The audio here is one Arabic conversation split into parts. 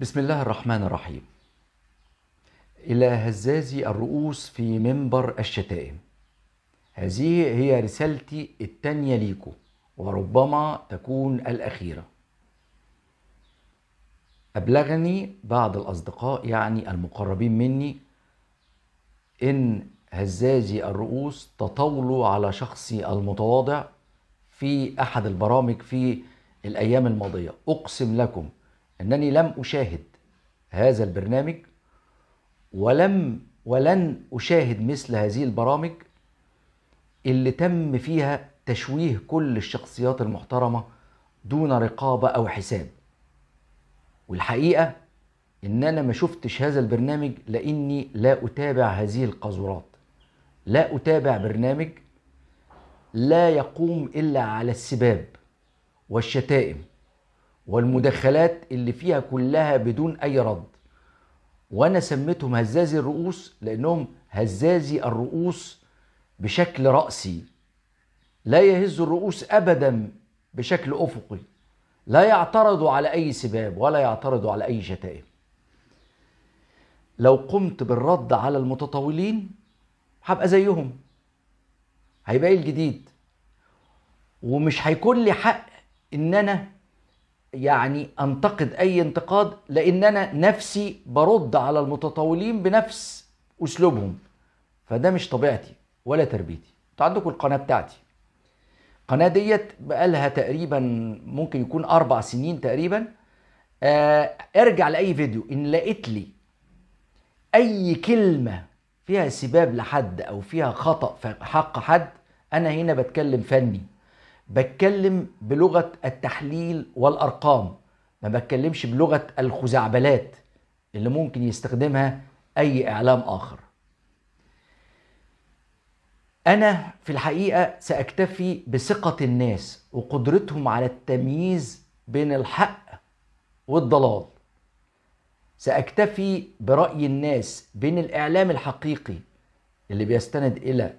بسم الله الرحمن الرحيم إلى هزازي الرؤوس في منبر الشتائم هذه هي رسالتي التانية ليكم وربما تكون الأخيرة أبلغني بعض الأصدقاء يعني المقربين مني إن هزازي الرؤوس تطاولوا على شخصي المتواضع في أحد البرامج في الأيام الماضية أقسم لكم أنني لم أشاهد هذا البرنامج ولم ولن أشاهد مثل هذه البرامج اللي تم فيها تشويه كل الشخصيات المحترمة دون رقابة أو حساب والحقيقة إن أنا ما شفتش هذا البرنامج لأني لا أتابع هذه القاذورات لا أتابع برنامج لا يقوم إلا على السباب والشتائم والمدخلات اللي فيها كلها بدون اي رد وانا سميتهم هزازي الرؤوس لانهم هزازي الرؤوس بشكل راسي لا يهز الرؤوس ابدا بشكل افقي لا يعترضوا على اي سباب ولا يعترضوا على اي شتائم لو قمت بالرد على المتطاولين هبقى زيهم هيبقى ايه الجديد ومش هيكون لي حق ان انا يعني انتقد اي انتقاد لان انا نفسي برد على المتطاولين بنفس اسلوبهم فده مش طبيعتي ولا تربيتي انتوا عندكم القناه بتاعتي القناه ديت بقالها تقريبا ممكن يكون اربع سنين تقريبا آه، ارجع لاي فيديو ان لقيت لي اي كلمه فيها سباب لحد او فيها خطا في حق حد انا هنا بتكلم فني بتكلم بلغه التحليل والارقام ما بتكلمش بلغه الخزعبلات اللي ممكن يستخدمها اي اعلام اخر انا في الحقيقه ساكتفي بثقه الناس وقدرتهم على التمييز بين الحق والضلال ساكتفي براي الناس بين الاعلام الحقيقي اللي بيستند الى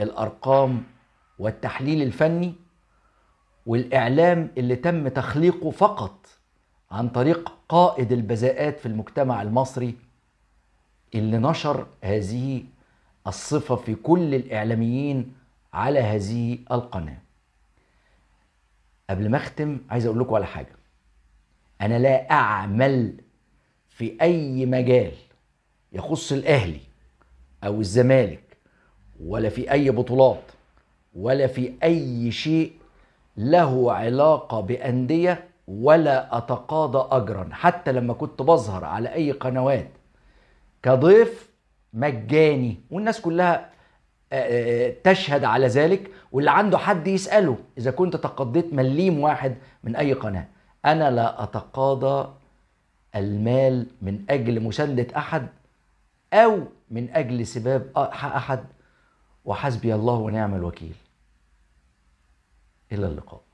الارقام والتحليل الفني والاعلام اللي تم تخليقه فقط عن طريق قائد البذاءات في المجتمع المصري اللي نشر هذه الصفه في كل الاعلاميين على هذه القناه قبل ما اختم عايز اقول لكم على حاجه انا لا اعمل في اي مجال يخص الاهلي او الزمالك ولا في اي بطولات ولا في اي شيء له علاقة بأندية ولا أتقاضى أجرا حتى لما كنت بظهر على أي قنوات كضيف مجاني والناس كلها آه، آه، تشهد على ذلك واللي عنده حد يسأله إذا كنت تقضيت مليم واحد من أي قناة أنا لا أتقاضى المال من أجل مساندة أحد أو من أجل سباب أحد وحسبي الله ونعم الوكيل إلى اللقاء